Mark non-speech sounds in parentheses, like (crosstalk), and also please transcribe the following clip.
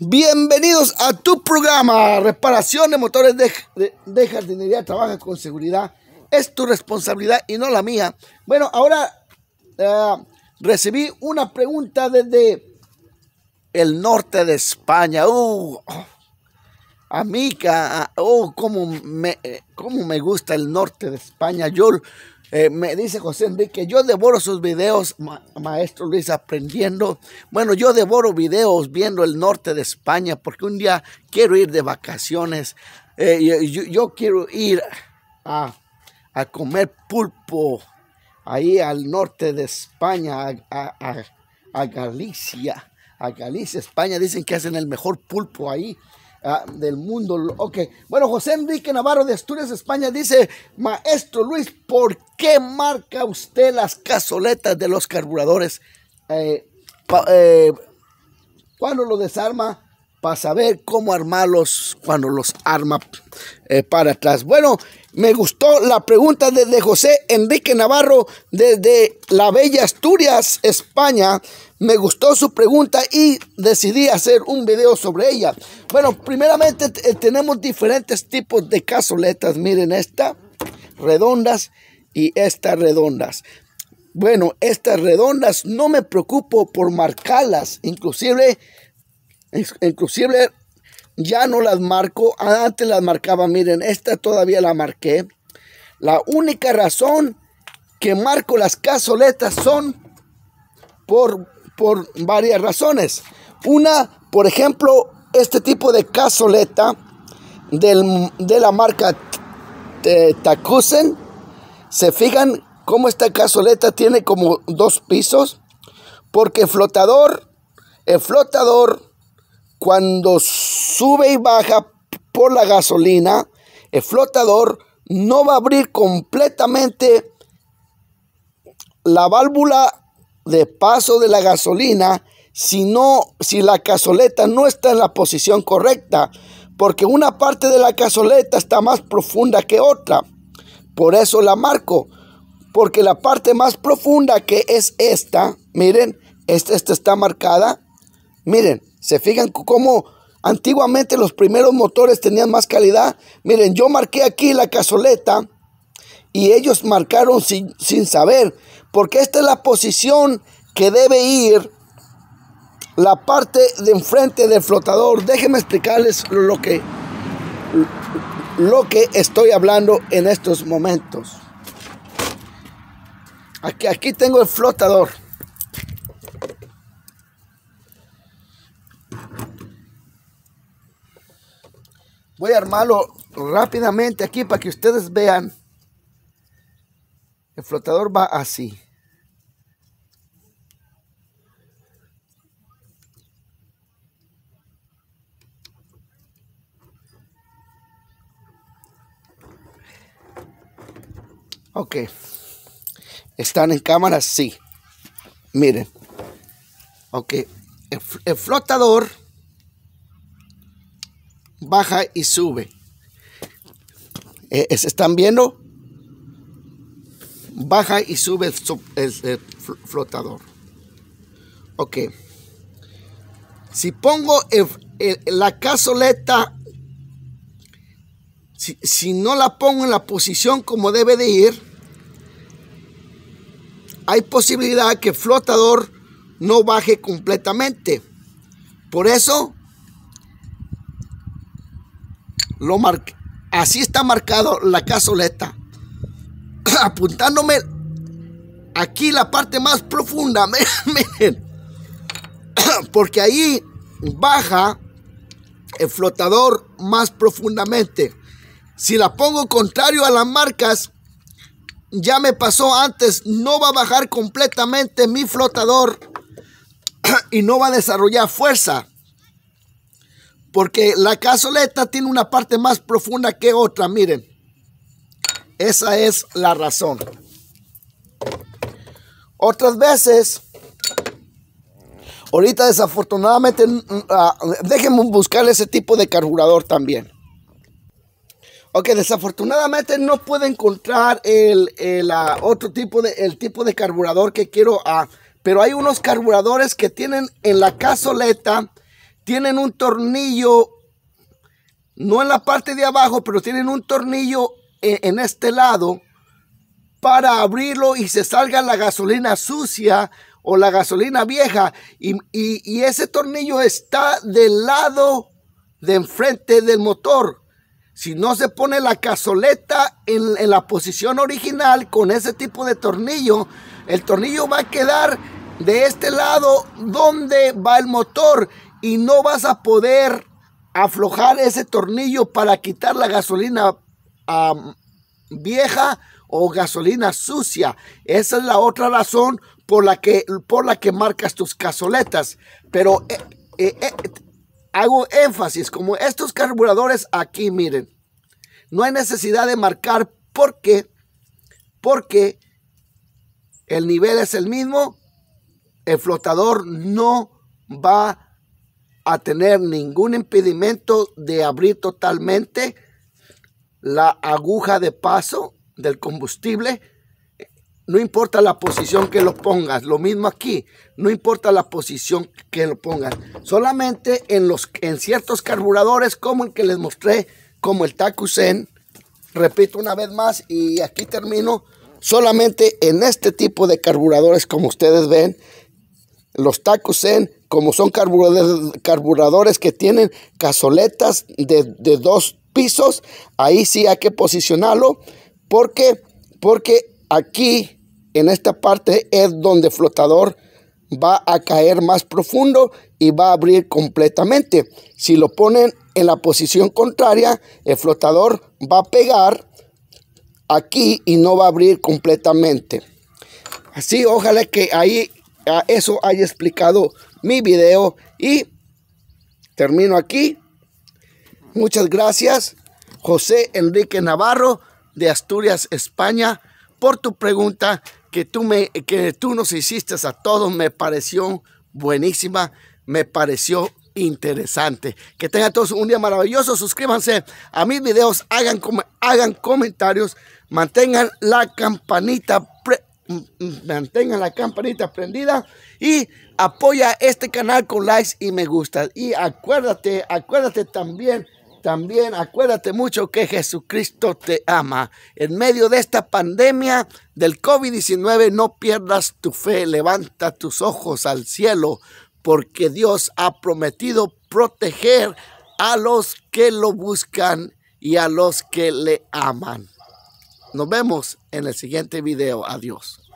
Bienvenidos a tu programa. Reparación de motores de, jardinería. Trabaja con seguridad. Es tu responsabilidad y no la mía. Bueno, ahora eh, recibí una pregunta desde el norte de España. Uh, amiga, oh, cómo me, eh, cómo me gusta el norte de España. Yo eh, me dice José Enrique, yo devoro sus videos, maestro Luis, aprendiendo. Bueno, yo devoro videos viendo el norte de España porque un día quiero ir de vacaciones. Eh, yo, quiero ir a, comer pulpo ahí al norte de España, a, a Galicia. A Galicia, España, dicen que hacen el mejor pulpo ahí. Ah, del mundo. Ok, bueno, José Enrique Navarro de Asturias, España, dice, maestro Luis, ¿por qué marca usted las cazoletas de los carburadores? Eh, eh, cuando lo desarma? Para saber cómo armarlos cuando los arma eh, para atrás. Bueno, me gustó la pregunta desde José Enrique Navarro, desde la bella Asturias, España. Me gustó su pregunta y decidí hacer un video sobre ella. Bueno, primeramente eh, tenemos diferentes tipos de cazoletas. Miren esta, redondas y estas redondas. Bueno, estas redondas no me preocupo por marcarlas. Inclusive, inclusive ya no las marco. Antes las marcaba, miren, esta todavía la marqué. La única razón que marco las cazoletas son por por varias razones. Una, por ejemplo, este tipo de cazoleta de la marca Takusen. Se fijan cómo esta cazoleta tiene como dos pisos. Porque el flotador, el flotador, cuando sube y baja por la gasolina, el flotador no va a abrir completamente la válvula de paso de la gasolina si, si la cazoleta no está en la posición correcta, porque una parte de la cazoleta está más profunda que otra. Por eso la marco, porque la parte más profunda que es esta, miren, esta, está marcada. Miren, se fijan cómo antiguamente los primeros motores tenían más calidad. Miren, yo marqué aquí la cazoleta y ellos marcaron sin, sin saber porque esta es la posición que debe ir la parte de enfrente del flotador. Déjenme explicarles lo que, lo que estoy hablando en estos momentos. Aquí, aquí tengo el flotador. Voy a armarlo rápidamente aquí para que ustedes vean. El flotador va así. Ok. ¿Están en cámara? Sí. Miren. Ok. El, flotador baja y sube. Eh, ¿Se están viendo? Baja y sube el, flotador. Ok. Si pongo la casoleta si, no la pongo en la posición como debe de ir, hay posibilidad que el flotador no baje completamente. Por eso, lo así está marcado la cazoleta. (clears throat) Apuntándome aquí la parte más profunda, (laughs) (clears throat) Porque ahí baja el flotador más profundamente. Si la pongo contrario a las marcas, ya me pasó antes, no va a bajar completamente mi flotador (clears throat) y no va a desarrollar fuerza. Porque la cazoleta tiene una parte más profunda que otra, miren. Esa es la razón. Otras veces, ahorita desafortunadamente, mm, ah, déjenme buscar ese tipo de carburador también. Ok, desafortunadamente no puedo encontrar el, ah, otro tipo de, el tipo de carburador que quiero. Ah, pero hay unos carburadores que tienen en la cazoleta, tienen un tornillo, no en la parte de abajo, pero tienen un tornillo e, en, este lado para abrirlo y se salga la gasolina sucia o la gasolina vieja. y ese tornillo está del lado de enfrente del motor. Si no se pone la cazoleta en, la posición original con ese tipo de tornillo, el tornillo va a quedar de este lado donde va el motor y no vas a poder aflojar ese tornillo para quitar la gasolina vieja o gasolina sucia. Esa es la otra razón por la que, por la que marcas tus cazoletas. Pero eh, eh, eh, hago énfasis como estos carburadores aquí, miren. No hay necesidad de marcar por porque el nivel es el mismo, el flotador no va a tener ningún impedimento de abrir totalmente la aguja de paso del combustible no importa la posición que lo pongas, lo mismo aquí, no importa la posición que lo pongas. Solamente en, los, en ciertos carburadores como el que les mostré, como el Takusen, repito una vez más y aquí termino, solamente en este tipo de carburadores como ustedes ven, los Takusen, como son carburadores, que tienen cazoletas de, dos pisos, ahí sí hay que posicionarlo porque, porque aquí en esta parte es donde el flotador va a caer más profundo y va a abrir completamente. Si lo ponen en la posición contraria, el flotador va a pegar aquí y no va a abrir completamente. Así, ojalá que ahí a eso haya explicado mi video y termino aquí. Muchas gracias, José Enrique Navarro de Asturias, España, por tu pregunta que tú, me, que tú nos hiciste a todos me pareció buenísima, me pareció interesante. Que tengan todos un día maravilloso. Suscríbanse a mis videos, hagan, hagan comentarios, mantengan la campanita mantengan la campanita prendida y apoya este canal con likes y me gusta. Y acuérdate, acuérdate también también acuérdate mucho que Jesucristo te ama. En medio de esta pandemia del COVID-19 no pierdas tu fe, levanta tus ojos al cielo, porque Dios ha prometido proteger a los que lo buscan y a los que le aman. Nos vemos en el siguiente video. Adiós.